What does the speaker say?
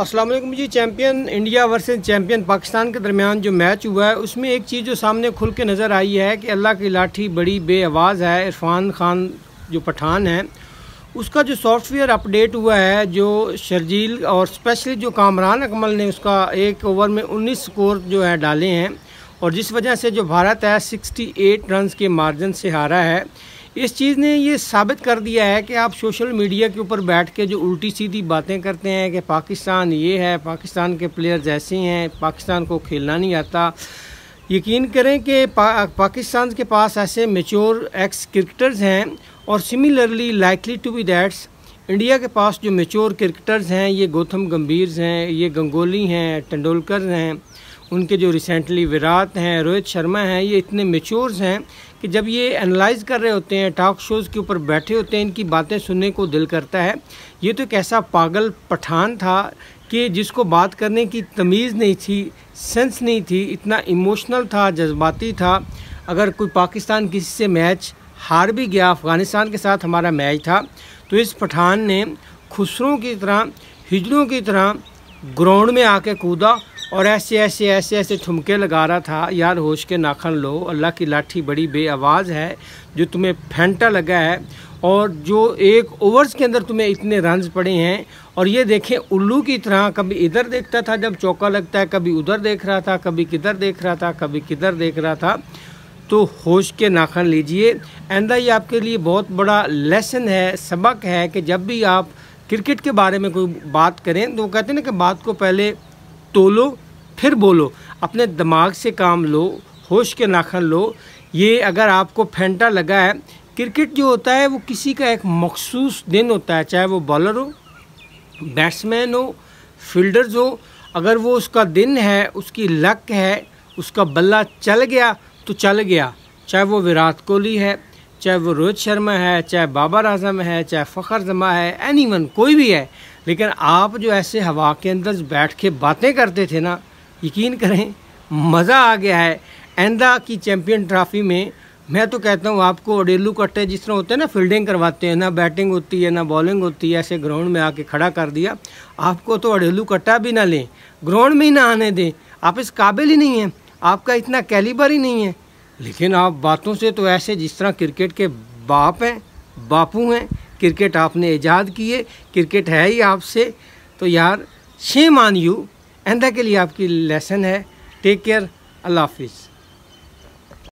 Aslam ji champion India versus champion Pakistan के दरमियान जो मैच हुआ है उसमें एक चीज़ जो सामने खुल के नज़र आई है कि अल्लाह की लाठी बड़ी बे आवाज़ है इरफान खान जो पठान है उसका जो सॉफ्टवेयर अपडेट हुआ है जो शर्जील और स्पेशली जो कामरान अकमल ने उसका एक ओवर में उन्नीस स्कोर जो है डाले हैं और जिस वजह से जो भारत है एट रन के मार्जिन से हारा है इस चीज़ ने ये साबित कर दिया है कि आप सोशल मीडिया के ऊपर बैठ के जो उल्टी सीधी बातें करते हैं कि पाकिस्तान ये है पाकिस्तान के प्लेयर्स ऐसे हैं पाकिस्तान को खेलना नहीं आता यकीन करें कि पा, पाकिस्तान के पास ऐसे मेच्योर एक्स क्रिकेटर्स हैं और similarly likely to be that's India के पास जो मेच्योर क्रिकेटर्स हैं ये गौतम गंभीर हैं ये गंगोली हैं टेंडुलकर हैं उनके जो रिसेंटली विराट हैं रोहित शर्मा हैं ये इतने मेच्योर्स हैं कि जब ये एनालाइज कर रहे होते हैं टॉक शोज़ के ऊपर बैठे होते हैं इनकी बातें सुनने को दिल करता है ये तो एक ऐसा पागल पठान था कि जिसको बात करने की तमीज़ नहीं थी सेंस नहीं थी इतना इमोशनल था जज्बाती था अगर कोई पाकिस्तान किसी से मैच हार भी गया अफ़गानिस्तान के साथ हमारा मैच था तो इस पठान ने खुसरों की तरह हिजड़ों की तरह ग्राउंड में आके कूदा और ऐसे ऐसे ऐसे ऐसे ठुमके लगा रहा था यार होश के नाखन लो अल्लाह की लाठी बड़ी बे आवाज़ है जो तुम्हें फेंटा लगा है और जो एक ओवर्स के अंदर तुम्हें इतने रन पड़े हैं और ये देखें उल्लू की तरह कभी इधर देखता था जब चौका लगता है कभी उधर देख रहा था कभी किधर देख रहा था कभी किधर देख रहा था तो होश के नाखन लीजिए आंदा ये आपके लिए बहुत बड़ा लेसन है सबक है कि जब भी आप क्रिकेट के बारे में कोई बात करें तो कहते हैं ना कि बात को पहले तोलो फिर बोलो अपने दिमाग से काम लो होश के नाखन लो ये अगर आपको फेंटा लगा है क्रिकेट जो होता है वो किसी का एक मखसूस दिन होता है चाहे वो बॉलर हो बैट्समैन हो फील्डर्स हो अगर वो उसका दिन है उसकी लक है उसका बल्ला चल गया तो चल गया चाहे वो विराट कोहली है चाहे वो रोहित शर्मा है चाहे बाबर आजम है चाहे फ़खर जमा है एनी कोई भी है लेकिन आप जो ऐसे हवा के अंदर बैठ के बातें करते थे ना यकीन करें मज़ा आ गया है आंदा की चैम्पियन ट्रॉफी में मैं तो कहता हूँ आपको अडेलू कट्टे जिस तरह होते हैं ना फील्डिंग करवाते हैं ना बैटिंग होती है ना बॉलिंग होती है ऐसे ग्राउंड में आके खड़ा कर दिया आपको तो अडेलू कट्टा भी ना लें ग्राउंड में ही ना आने दें आप इस काबिल ही नहीं हैं आपका इतना कैलिबर ही नहीं है लेकिन आप बातों से तो ऐसे जिस तरह क्रिकेट के बाप हैं बापू हैं क्रिकेट आपने ईजाद किए क्रिकेट है ही आपसे तो यार शेम ऑन यू आंदा के लिए आपकी लेसन है टेक केयर अल्लाह हाफिज़